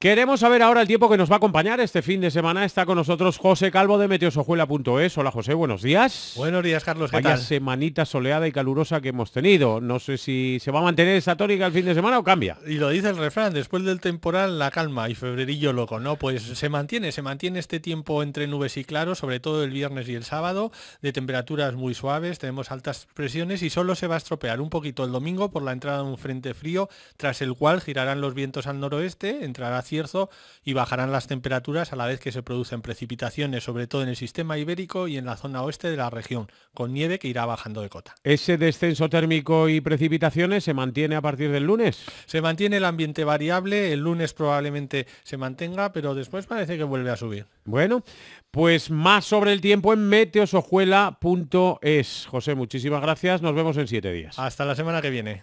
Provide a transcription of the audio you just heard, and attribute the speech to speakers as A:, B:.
A: Queremos saber ahora el tiempo que nos va a acompañar este fin de semana. Está con nosotros José Calvo de meteosojuela.es. Hola José, buenos días. Buenos días Carlos, ¿qué Vaya semanita soleada y calurosa que hemos tenido. No
B: sé si se va a mantener esa tónica el fin de semana o cambia. Y lo dice el refrán, después del temporal la calma y febrerillo loco, ¿no? Pues se mantiene, se mantiene este tiempo entre nubes y claros, sobre todo el viernes y el sábado, de temperaturas muy suaves, tenemos altas presiones y solo se va a estropear un poquito el domingo por la entrada de un frente frío, tras el cual girarán los vientos al noroeste, entrará cierzo y bajarán las temperaturas a la vez que se producen precipitaciones, sobre todo en el sistema ibérico y en la zona oeste de la región, con nieve que irá bajando de cota.
A: ¿Ese descenso térmico y precipitaciones se mantiene a partir del lunes? Se mantiene el ambiente variable, el lunes probablemente se mantenga, pero después parece que vuelve a subir. Bueno, pues más sobre el tiempo en meteosojuela.es. José, muchísimas gracias. Nos vemos en siete días. Hasta la semana que viene.